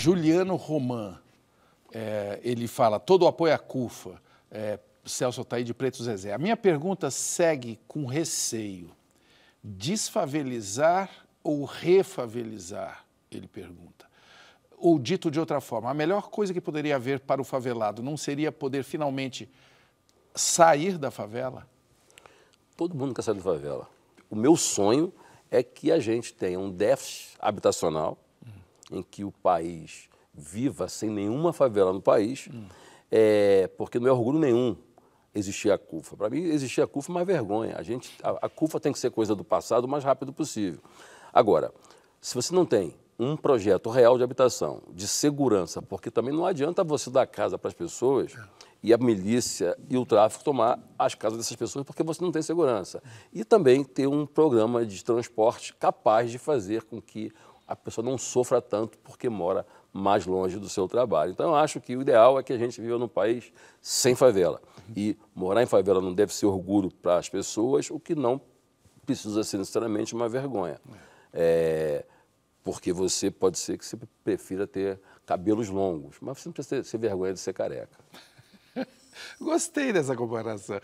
Juliano Roman, é, ele fala, todo o apoio à CUFA, é, Celso tá de Preto Zezé. A minha pergunta segue com receio. Desfavelizar ou refavelizar? Ele pergunta. Ou dito de outra forma, a melhor coisa que poderia haver para o favelado não seria poder finalmente sair da favela? Todo mundo quer sair da favela. O meu sonho é que a gente tenha um déficit habitacional em que o país viva sem nenhuma favela no país, hum. é, porque não é orgulho nenhum existir a CUFA. Para mim, existir a CUFA é uma vergonha. A, gente, a, a CUFA tem que ser coisa do passado o mais rápido possível. Agora, se você não tem um projeto real de habitação, de segurança, porque também não adianta você dar casa para as pessoas e a milícia e o tráfico tomar as casas dessas pessoas porque você não tem segurança. E também ter um programa de transporte capaz de fazer com que a pessoa não sofra tanto porque mora mais longe do seu trabalho. Então, eu acho que o ideal é que a gente viva num país sem favela. E morar em favela não deve ser orgulho para as pessoas, o que não precisa ser necessariamente uma vergonha. É, porque você pode ser que você prefira ter cabelos longos, mas você não precisa ter, ter vergonha de ser careca. Gostei dessa comparação.